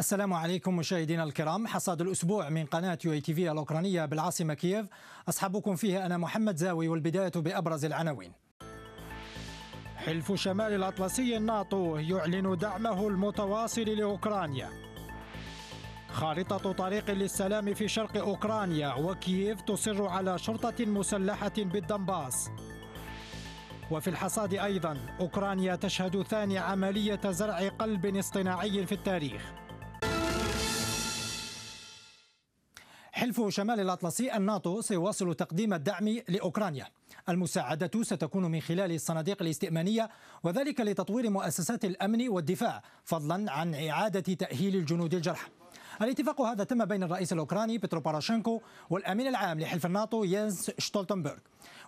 السلام عليكم مشاهدينا الكرام حصاد الأسبوع من قناة يو اي تي في الأوكرانية بالعاصمة كييف أصحابكم فيه أنا محمد زاوي والبداية بأبرز العناوين حلف شمال الأطلسي الناطو يعلن دعمه المتواصل لأوكرانيا خارطة طريق للسلام في شرق أوكرانيا وكييف تصر على شرطة مسلحة بالدنباس وفي الحصاد أيضا أوكرانيا تشهد ثاني عملية زرع قلب اصطناعي في التاريخ حلف شمال الأطلسي الناتو سيواصل تقديم الدعم لأوكرانيا المساعدة ستكون من خلال الصناديق الاستئمانية وذلك لتطوير مؤسسات الأمن والدفاع فضلا عن إعادة تأهيل الجنود الجرحى الاتفاق هذا تم بين الرئيس الأوكراني بيترو باراشينكو والأمين العام لحلف الناتو ينس شتولتنبرغ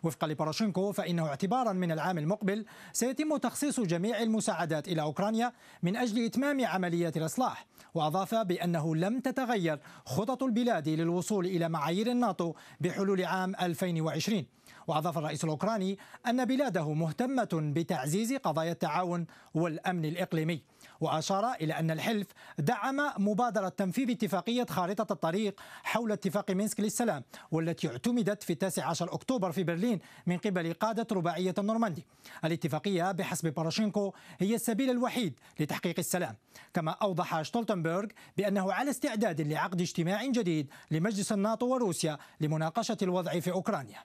وفقا لباراشينكو فإنه اعتبارا من العام المقبل سيتم تخصيص جميع المساعدات إلى أوكرانيا من أجل إتمام عمليات الإصلاح وأضاف بأنه لم تتغير خطط البلاد للوصول إلى معايير الناتو بحلول عام 2020 وأضاف الرئيس الأوكراني أن بلاده مهتمة بتعزيز قضايا التعاون والأمن الإقليمي وأشار إلى أن الحلف دعم مبادرة تنفيذ اتفاقية خارطة الطريق حول اتفاق مينسك للسلام والتي اعتمدت في 19 أكتوبر في برلين من قبل قادة رباعية النورماندي الاتفاقية بحسب باراشينكو هي السبيل الوحيد لتحقيق السلام كما أوضح شتولتنبرغ بأنه على استعداد لعقد اجتماع جديد لمجلس الناتو وروسيا لمناقشة الوضع في أوكرانيا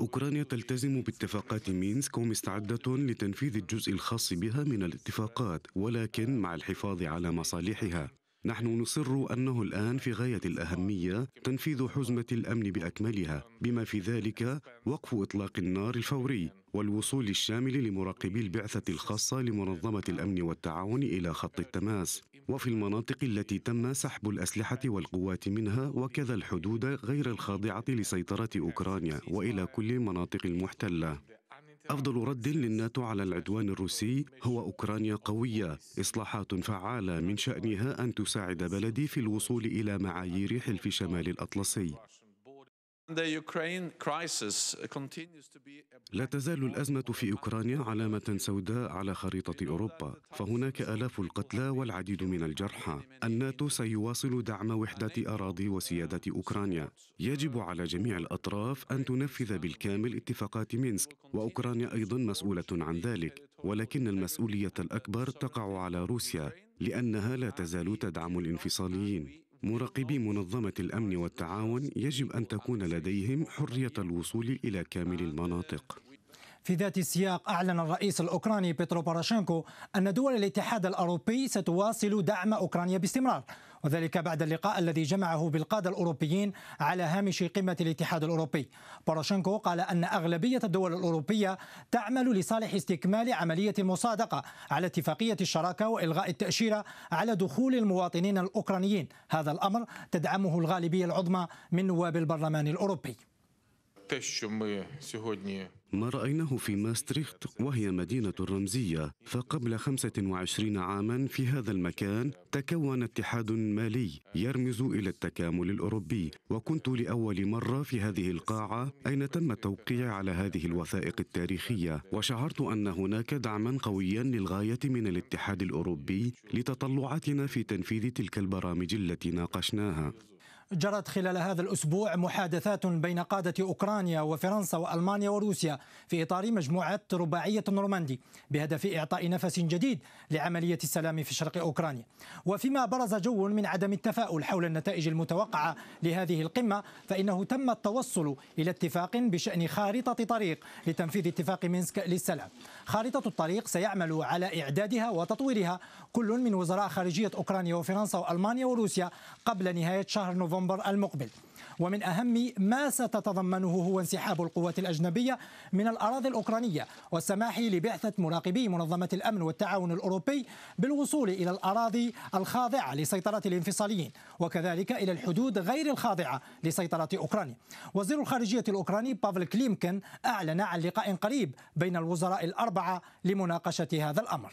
أوكرانيا تلتزم باتفاقات مينسك ومستعدة لتنفيذ الجزء الخاص بها من الاتفاقات ولكن مع الحفاظ على مصالحها نحن نصر انه الان في غايه الاهميه تنفيذ حزمه الامن باكملها بما في ذلك وقف اطلاق النار الفوري والوصول الشامل لمراقبي البعثه الخاصه لمنظمه الامن والتعاون الى خط التماس وفي المناطق التي تم سحب الأسلحة والقوات منها وكذا الحدود غير الخاضعة لسيطرة أوكرانيا وإلى كل المناطق المحتلة أفضل رد للناتو على العدوان الروسي هو أوكرانيا قوية إصلاحات فعالة من شأنها أن تساعد بلدي في الوصول إلى معايير حلف شمال الأطلسي لا تزال الأزمة في أوكرانيا علامة سوداء على خريطة أوروبا فهناك آلاف القتلى والعديد من الجرحى الناتو سيواصل دعم وحدة أراضي وسيادة أوكرانيا يجب على جميع الأطراف أن تنفذ بالكامل اتفاقات مينسك وأوكرانيا أيضا مسؤولة عن ذلك ولكن المسؤولية الأكبر تقع على روسيا لأنها لا تزال تدعم الانفصاليين مراقبي منظمة الأمن والتعاون يجب أن تكون لديهم حرية الوصول إلى كامل المناطق في ذات السياق أعلن الرئيس الأوكراني بيترو باراشينكو أن دول الاتحاد الأوروبي ستواصل دعم أوكرانيا باستمرار وذلك بعد اللقاء الذي جمعه بالقادة الأوروبيين على هامش قمة الاتحاد الأوروبي بوروشنكو قال أن أغلبية الدول الأوروبية تعمل لصالح استكمال عملية المصادقة على اتفاقية الشراكة وإلغاء التأشيرة على دخول المواطنين الأوكرانيين هذا الأمر تدعمه الغالبية العظمى من نواب البرلمان الأوروبي ما رأيناه في ماستريخت وهي مدينة رمزية فقبل 25 عاما في هذا المكان تكون اتحاد مالي يرمز إلى التكامل الأوروبي وكنت لأول مرة في هذه القاعة أين تم التوقيع على هذه الوثائق التاريخية وشعرت أن هناك دعما قويا للغاية من الاتحاد الأوروبي لتطلعاتنا في تنفيذ تلك البرامج التي ناقشناها جرت خلال هذا الأسبوع محادثات بين قادة أوكرانيا وفرنسا وألمانيا وروسيا في إطار مجموعة رباعية نورماندي بهدف إعطاء نفس جديد لعملية السلام في شرق أوكرانيا وفيما برز جو من عدم التفاؤل حول النتائج المتوقعة لهذه القمة فإنه تم التوصل إلى اتفاق بشأن خارطة طريق لتنفيذ اتفاق مينسك للسلام خارطة الطريق سيعمل على إعدادها وتطويرها كل من وزراء خارجية أوكرانيا وفرنسا وألمانيا وروسيا قبل نهاية شهر نوفمبر نوفمبر المقبل ومن أهم ما ستتضمنه هو انسحاب القوات الأجنبية من الأراضي الأوكرانية والسماح لبعثة مراقبي منظمة الأمن والتعاون الأوروبي بالوصول إلى الأراضي الخاضعة لسيطرة الانفصاليين وكذلك إلى الحدود غير الخاضعة لسيطرة أوكرانيا وزير الخارجية الأوكراني بافل كليمكن أعلن عن لقاء قريب بين الوزراء الأربعة لمناقشة هذا الأمر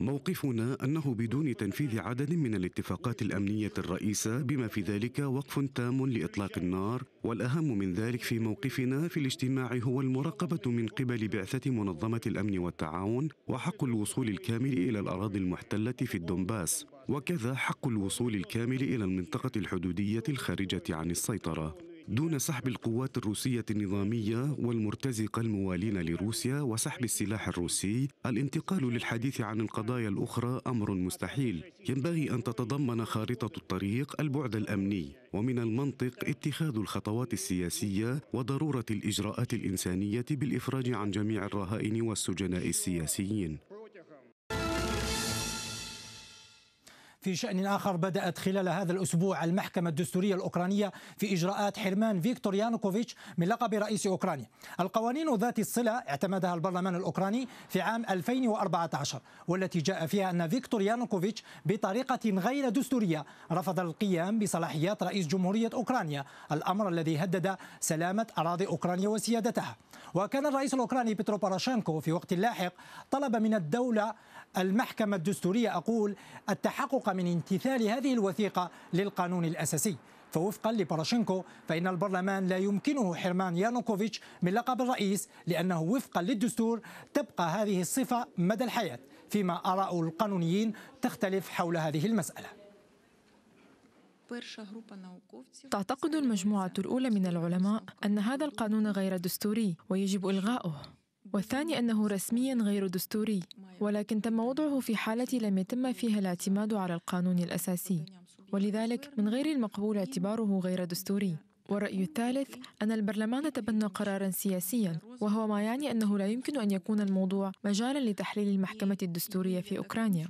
موقفنا أنه بدون تنفيذ عدد من الاتفاقات الأمنية الرئيسة بما في ذلك وقف تام لإطلاق النار والأهم من ذلك في موقفنا في الاجتماع هو المراقبة من قبل بعثة منظمة الأمن والتعاون وحق الوصول الكامل إلى الأراضي المحتلة في الدنباس وكذا حق الوصول الكامل إلى المنطقة الحدودية الخارجة عن السيطرة دون سحب القوات الروسية النظامية والمرتزقة الموالين لروسيا وسحب السلاح الروسي الانتقال للحديث عن القضايا الأخرى أمر مستحيل ينبغي أن تتضمن خارطة الطريق البعد الأمني ومن المنطق اتخاذ الخطوات السياسية وضرورة الإجراءات الإنسانية بالإفراج عن جميع الرهائن والسجناء السياسيين في شأن آخر بدأت خلال هذا الأسبوع المحكمة الدستورية الأوكرانية في إجراءات حرمان فيكتور يانوكوفيتش من لقب رئيس أوكرانيا القوانين ذات الصلة اعتمدها البرلمان الأوكراني في عام 2014 والتي جاء فيها أن فيكتور يانوكوفيتش بطريقة غير دستورية رفض القيام بصلاحيات رئيس جمهورية أوكرانيا الأمر الذي هدد سلامة أراضي أوكرانيا وسيادتها وكان الرئيس الأوكراني بيترو باراشانكو في وقت لاحق طلب من الدولة المحكمة الدستورية أقول التحقق من امتثال هذه الوثيقة للقانون الأساسي فوفقا لباراشينكو فإن البرلمان لا يمكنه حرمان يانوكوفيتش من لقب الرئيس لأنه وفقا للدستور تبقى هذه الصفة مدى الحياة فيما آراء القانونيين تختلف حول هذه المسألة تعتقد المجموعة الأولى من العلماء أن هذا القانون غير دستوري ويجب إلغاؤه والثاني أنه رسميا غير دستوري ولكن تم وضعه في حالة لم يتم فيها الاعتماد على القانون الأساسي ولذلك من غير المقبول اعتباره غير دستوري والرأي الثالث أن البرلمان تبنى قرارا سياسيا وهو ما يعني أنه لا يمكن أن يكون الموضوع مجالا لتحليل المحكمة الدستورية في أوكرانيا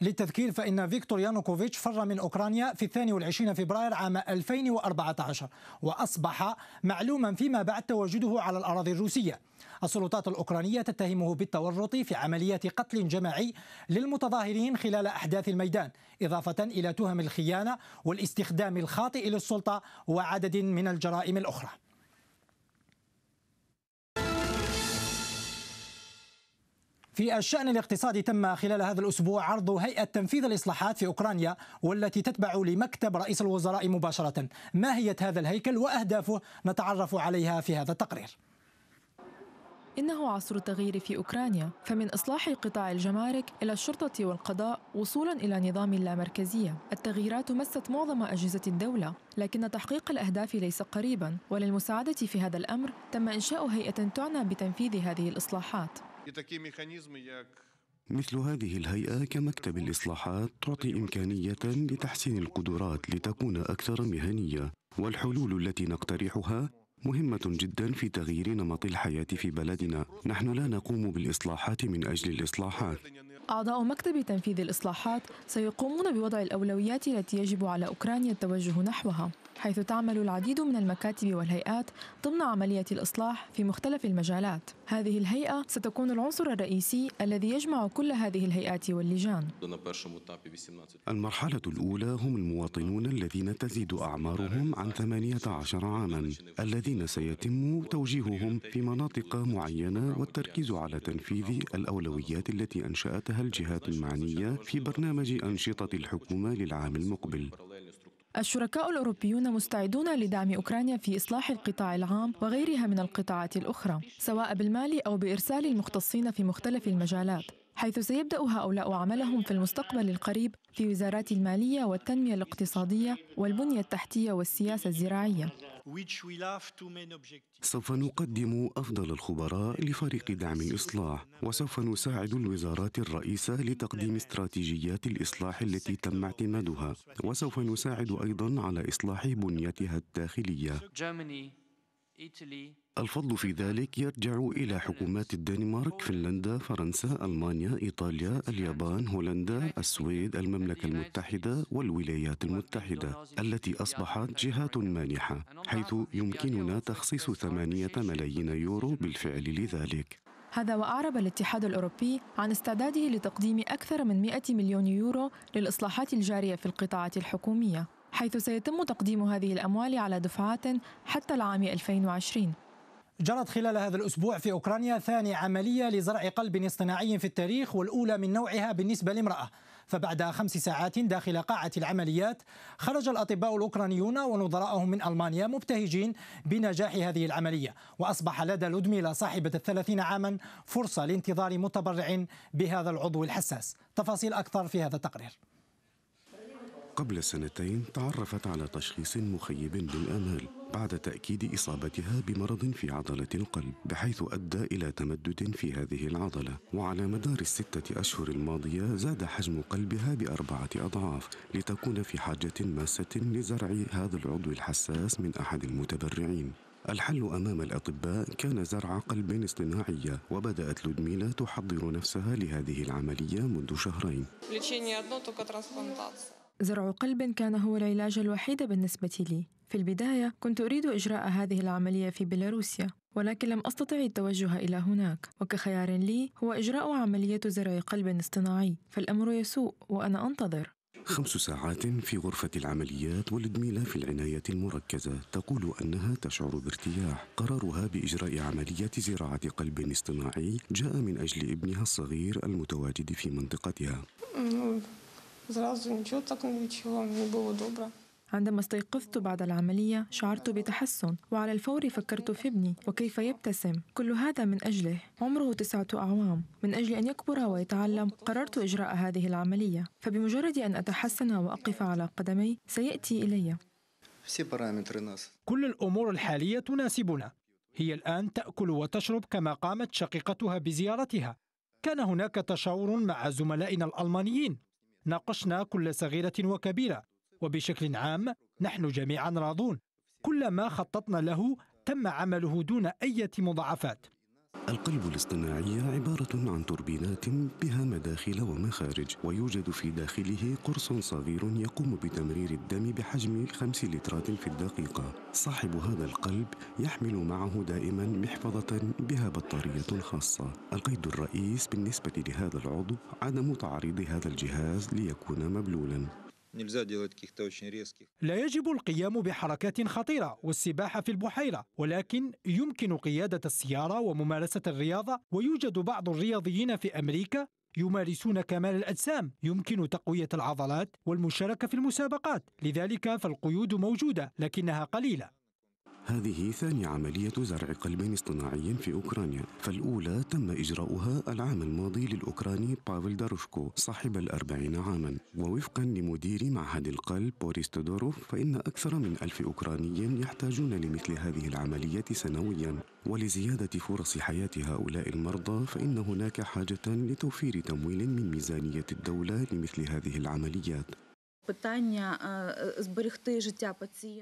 للتذكير فإن فيكتور يانوكوفيتش فر من أوكرانيا في 22 فبراير عام 2014 وأصبح معلوما فيما بعد تواجده على الأراضي الروسية السلطات الأوكرانية تتهمه بالتورط في عملية قتل جماعي للمتظاهرين خلال أحداث الميدان إضافة إلى تهم الخيانة والاستخدام الخاطئ للسلطة وعدد من الجرائم الأخرى في الشأن الاقتصادي تم خلال هذا الأسبوع عرض هيئة تنفيذ الإصلاحات في أوكرانيا والتي تتبع لمكتب رئيس الوزراء مباشرة ماهية هذا الهيكل وأهدافه نتعرف عليها في هذا التقرير إنه عصر التغيير في أوكرانيا فمن إصلاح قطاع الجمارك إلى الشرطة والقضاء وصولا إلى نظام لا مركزية التغييرات مست معظم أجهزة الدولة لكن تحقيق الأهداف ليس قريبا وللمساعدة في هذا الأمر تم إنشاء هيئة تعنى بتنفيذ هذه الإصلاحات مثل هذه الهيئة كمكتب الإصلاحات تعطي إمكانية لتحسين القدرات لتكون أكثر مهنية والحلول التي نقترحها مهمة جدا في تغيير نمط الحياة في بلدنا، نحن لا نقوم بالإصلاحات من أجل الإصلاحات. أعضاء مكتب تنفيذ الإصلاحات سيقومون بوضع الأولويات التي يجب على أوكرانيا التوجه نحوها. حيث تعمل العديد من المكاتب والهيئات ضمن عملية الإصلاح في مختلف المجالات هذه الهيئة ستكون العنصر الرئيسي الذي يجمع كل هذه الهيئات واللجان المرحلة الأولى هم المواطنون الذين تزيد أعمارهم عن 18 عاما الذين سيتم توجيههم في مناطق معينة والتركيز على تنفيذ الأولويات التي أنشأتها الجهات المعنية في برنامج أنشطة الحكومة للعام المقبل الشركاء الأوروبيون مستعدون لدعم أوكرانيا في إصلاح القطاع العام وغيرها من القطاعات الأخرى سواء بالمال أو بإرسال المختصين في مختلف المجالات حيث سيبدأ هؤلاء عملهم في المستقبل القريب في وزارات المالية والتنمية الاقتصادية والبنية التحتية والسياسة الزراعية. سوف نقدم أفضل الخبراء لفريق دعم الإصلاح، وسوف نساعد الوزارات الرئيسة لتقديم استراتيجيات الإصلاح التي تم اعتمادها، وسوف نساعد أيضاً على إصلاح بنيتها الداخلية. الفضل في ذلك يرجع إلى حكومات الدنمارك، فنلندا، فرنسا، ألمانيا، إيطاليا، اليابان، هولندا، السويد، المملكة المتحدة والولايات المتحدة التي أصبحت جهات مانحة، حيث يمكننا تخصيص ثمانية ملايين يورو بالفعل لذلك. هذا وأعرب الاتحاد الأوروبي عن استعداده لتقديم أكثر من 100 مليون يورو للإصلاحات الجارية في القطاعات الحكومية. حيث سيتم تقديم هذه الأموال على دفعات حتى العام 2020 جرت خلال هذا الأسبوع في أوكرانيا ثاني عملية لزرع قلب اصطناعي في التاريخ والأولى من نوعها بالنسبة لامرأة فبعد خمس ساعات داخل قاعة العمليات خرج الأطباء الأوكرانيون ونظراءهم من ألمانيا مبتهجين بنجاح هذه العملية وأصبح لدى لودميلا صاحبة الثلاثين عاما فرصة لانتظار متبرع بهذا العضو الحساس تفاصيل أكثر في هذا التقرير قبل سنتين تعرفت على تشخيص مخيب للآمال بعد تأكيد إصابتها بمرض في عضلة القلب بحيث أدى إلى تمدد في هذه العضلة وعلى مدار الستة أشهر الماضية زاد حجم قلبها بأربعة أضعاف لتكون في حاجة ماسة لزرع هذا العضو الحساس من أحد المتبرعين الحل أمام الأطباء كان زرع قلب اصطناعية وبدأت لودميلا تحضر نفسها لهذه العملية منذ شهرين زرع قلب كان هو العلاج الوحيد بالنسبة لي في البداية كنت أريد إجراء هذه العملية في بيلاروسيا ولكن لم أستطع التوجه إلى هناك وكخيار لي هو إجراء عملية زرع قلب اصطناعي فالأمر يسوء وأنا أنتظر خمس ساعات في غرفة العمليات ولدميلا في العناية المركزة تقول أنها تشعر بارتياح قرارها بإجراء عملية زراعة قلب اصطناعي جاء من أجل ابنها الصغير المتواجد في منطقتها عندما استيقظت بعد العملية شعرت بتحسن وعلى الفور فكرت في ابني وكيف يبتسم كل هذا من أجله عمره تسعة أعوام من أجل أن يكبر ويتعلم قررت إجراء هذه العملية فبمجرد أن أتحسن وأقف على قدمي سيأتي إلي كل الأمور الحالية تناسبنا هي الآن تأكل وتشرب كما قامت شقيقتها بزيارتها كان هناك تشاور مع زملائنا الألمانيين ناقشنا كل صغيرة وكبيرة وبشكل عام نحن جميعا راضون كل ما خططنا له تم عمله دون أي مضاعفات القلب الاصطناعي عبارة عن توربينات بها مداخل ومخارج ويوجد في داخله قرص صغير يقوم بتمرير الدم بحجم 5 لترات في الدقيقة صاحب هذا القلب يحمل معه دائما محفظة بها بطارية خاصة القيد الرئيس بالنسبة لهذا العضو عدم تعريض هذا الجهاز ليكون مبلولا لا يجب القيام بحركات خطيرة والسباحة في البحيرة ولكن يمكن قيادة السيارة وممارسة الرياضة ويوجد بعض الرياضيين في أمريكا يمارسون كمال الأجسام يمكن تقوية العضلات والمشاركة في المسابقات لذلك فالقيود موجودة لكنها قليلة هذه ثاني عملية زرع قلب اصطناعي في أوكرانيا فالأولى تم إجراؤها العام الماضي للأوكراني بافل داروشكو صاحب الأربعين عاما ووفقا لمدير معهد القلب بوريس تودوروف فإن أكثر من ألف أوكراني يحتاجون لمثل هذه العملية سنويا ولزيادة فرص حياة هؤلاء المرضى فإن هناك حاجة لتوفير تمويل من ميزانية الدولة لمثل هذه العمليات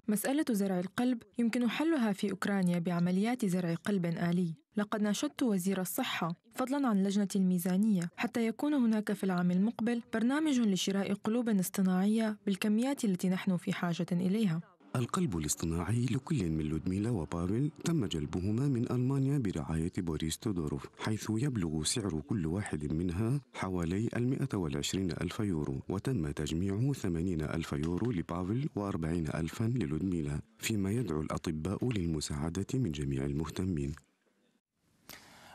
مسألة زرع القلب يمكن حلها في أوكرانيا بعمليات زرع قلب آلي لقد ناشدت وزير الصحة فضلا عن لجنة الميزانية حتى يكون هناك في العام المقبل برنامج لشراء قلوب اصطناعية بالكميات التي نحن في حاجة إليها القلب الاصطناعي لكل من لودميلا وبافل تم جلبهما من ألمانيا برعاية بوريس تودوروف حيث يبلغ سعر كل واحد منها حوالي 120 ألف يورو وتم تجميع 80 ألف يورو لبافل و40 ألفا للودميلا فيما يدعو الأطباء للمساعدة من جميع المهتمين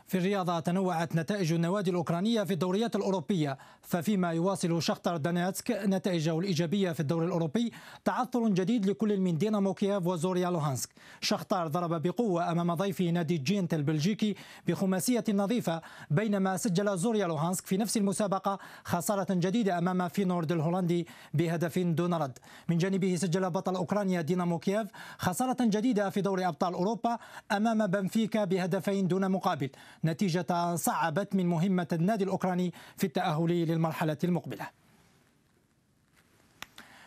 في الرياضة تنوعت نتائج النوادي الأوكرانية في الدوريات الأوروبية ففيما يواصل شختر دانيتسك نتائجه الإيجابية في الدوري الأوروبي تعثر جديد لكل من دينامو كييف وزوريا لوهانسك شختار ضرب بقوة أمام ضيفه نادي جينت البلجيكي بخماسية نظيفة بينما سجل زوريا لوهانسك في نفس المسابقة خسارة جديدة أمام فينورد الهولندي بهدف دون رد من جانبه سجل بطل أوكرانيا دينامو كييف خسارة جديدة في دوري أبطال أوروبا أمام بنفيكا بهدفين دون مقابل نتيجة صعبت من مهمة النادي الأوكراني في التأهل للمرحلة المقبلة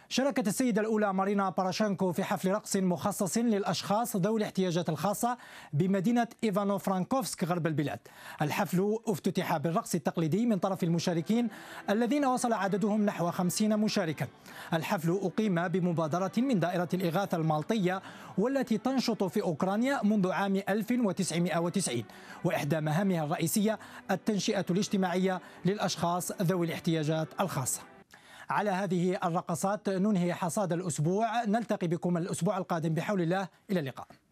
شاركت السيدة الأولى مارينا باراشانكو في حفل رقص مخصص للأشخاص ذوي الاحتياجات الخاصة بمدينة إيفانو فرانكوفسك غرب البلاد الحفل افتتح بالرقص التقليدي من طرف المشاركين الذين وصل عددهم نحو خمسين مشاركا الحفل أقيم بمبادرة من دائرة الإغاثة المالطية والتي تنشط في أوكرانيا منذ عام 1990 وإحدى مهامها الرئيسية التنشئة الاجتماعية للأشخاص ذوي الاحتياجات الخاصة على هذه الرقصات ننهي حصاد الأسبوع نلتقي بكم الأسبوع القادم بحول الله إلى اللقاء